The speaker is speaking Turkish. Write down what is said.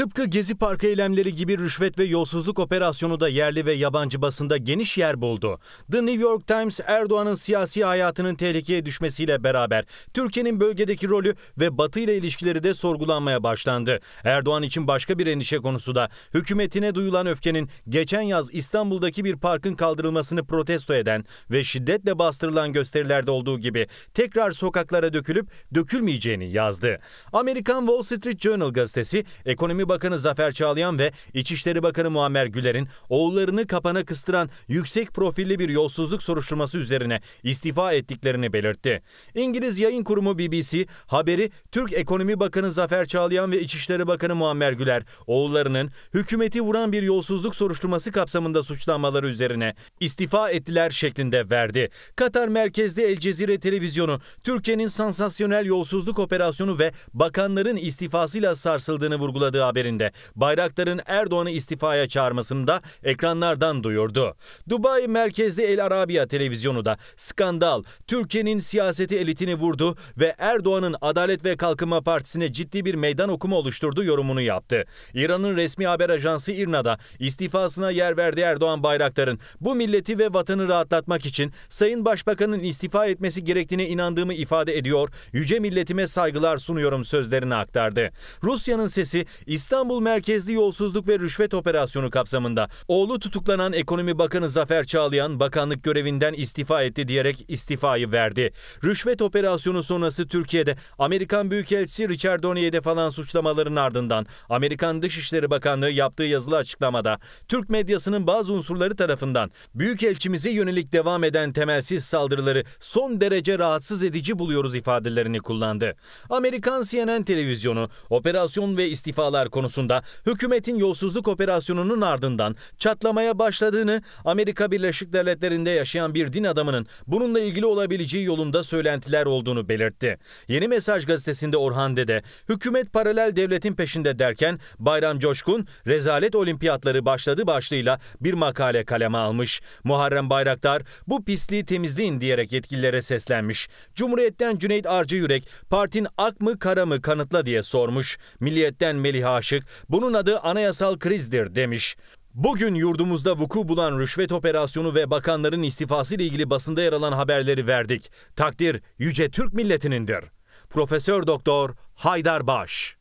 Tıpkı Gezi Parkı eylemleri gibi rüşvet ve yolsuzluk operasyonu da yerli ve yabancı basında geniş yer buldu. The New York Times Erdoğan'ın siyasi hayatının tehlikeye düşmesiyle beraber Türkiye'nin bölgedeki rolü ve Batı ile ilişkileri de sorgulanmaya başlandı. Erdoğan için başka bir endişe konusu da hükümetine duyulan öfkenin geçen yaz İstanbul'daki bir parkın kaldırılmasını protesto eden ve şiddetle bastırılan gösterilerde olduğu gibi tekrar sokaklara dökülüp dökülmeyeceğini yazdı. Amerikan Wall Street Journal gazetesi ekonomi Bakanı Zafer Çağlayan ve İçişleri Bakanı Muammer Güler'in oğullarını kapana kıstıran yüksek profilli bir yolsuzluk soruşturması üzerine istifa ettiklerini belirtti. İngiliz yayın kurumu BBC haberi Türk Ekonomi Bakanı Zafer Çağlayan ve İçişleri Bakanı Muammer Güler oğullarının hükümeti vuran bir yolsuzluk soruşturması kapsamında suçlanmaları üzerine istifa ettiler şeklinde verdi. Katar merkezli El Cezire televizyonu Türkiye'nin sansasyonel yolsuzluk operasyonu ve bakanların istifasıyla sarsıldığını vurguladığı haber haberinde Bayraktar'ın Erdoğan'ı istifaya çağırmasını da ekranlardan duyurdu. Dubai merkezli El Arabiya televizyonu da skandal Türkiye'nin siyaseti elitini vurdu ve Erdoğan'ın Adalet ve Kalkınma Partisi'ne ciddi bir meydan okuma oluşturdu yorumunu yaptı. İran'ın resmi haber ajansı İRNA'da istifasına yer verdi Erdoğan Bayraktar'ın bu milleti ve vatanı rahatlatmak için Sayın Başbakan'ın istifa etmesi gerektiğine inandığımı ifade ediyor, yüce milletime saygılar sunuyorum sözlerini aktardı. Rusya'nın sesi istifa İstanbul merkezli yolsuzluk ve rüşvet operasyonu kapsamında oğlu tutuklanan Ekonomi Bakanı Zafer Çağlayan bakanlık görevinden istifa etti diyerek istifayı verdi. Rüşvet operasyonu sonrası Türkiye'de Amerikan Büyükelçisi Richard Donnelly'de falan suçlamaların ardından Amerikan Dışişleri Bakanlığı yaptığı yazılı açıklamada Türk medyasının bazı unsurları tarafından Büyükelçimize yönelik devam eden temelsiz saldırıları son derece rahatsız edici buluyoruz ifadelerini kullandı. Amerikan CNN televizyonu operasyon ve istifalar konusunda hükümetin yolsuzluk operasyonunun ardından çatlamaya başladığını Amerika Birleşik Devletleri'nde yaşayan bir din adamının bununla ilgili olabileceği yolunda söylentiler olduğunu belirtti. Yeni Mesaj gazetesinde Orhan Dede, hükümet paralel devletin peşinde derken Bayram Coşkun, rezalet olimpiyatları başladı başlığıyla bir makale kaleme almış. Muharrem Bayraktar, bu pisliği temizleyin diyerek yetkililere seslenmiş. Cumhuriyet'ten Cüneyt Arcı Yürek, partin ak mı kara mı kanıtla diye sormuş. Milliyet'ten Melih Haşim, Başık bunun adı anayasal krizdir demiş. Bugün yurdumuzda vuku bulan rüşvet operasyonu ve bakanların istifası ile ilgili basında yer alan haberleri verdik. Takdir yüce Türk milletinindir. Profesör Doktor Haydar Baş